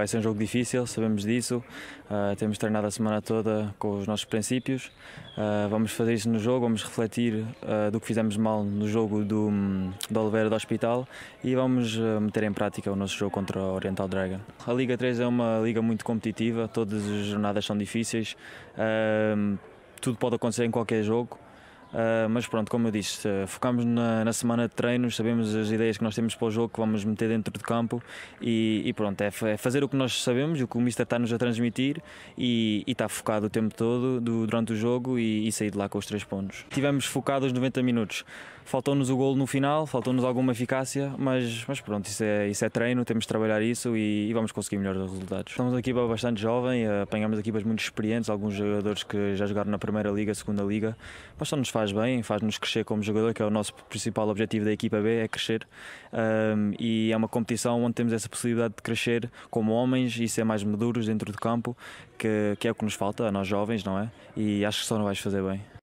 Vai ser um jogo difícil, sabemos disso. Uh, temos treinado a semana toda com os nossos princípios. Uh, vamos fazer isso no jogo, vamos refletir uh, do que fizemos mal no jogo do, hum, do Oliveira do Hospital e vamos meter em prática o nosso jogo contra o Oriental Dragon. A Liga 3 é uma liga muito competitiva, todas as jornadas são difíceis, tudo pode acontecer em qualquer jogo. Uh, mas pronto, como eu disse, uh, focamos na, na, semana de treinos, sabemos as ideias que nós temos para o jogo, que vamos meter dentro de campo e, e pronto, é, é, fazer o que nós sabemos, o que o Mister está-nos a transmitir e, está focado o tempo todo do, durante o jogo e, e, sair de lá com os três pontos. Tivemos focados 90 minutos, faltou-nos o gol no final, faltou-nos alguma eficácia, mas, mas pronto, isso é, isso é treino, temos de trabalhar isso e, e vamos conseguir melhores resultados. Estamos uma equipa bastante jovem, apanhamos equipas muito experientes, alguns jogadores que já jogaram na Primeira Liga, Segunda Liga, mas só nos faz faz bem, faz-nos crescer como jogador, que é o nosso principal objetivo da equipa B, é crescer. Um, e é uma competição onde temos essa possibilidade de crescer como homens e ser mais maduros dentro do campo, que, que é o que nos falta a nós jovens, não é? E acho que só não vais fazer bem.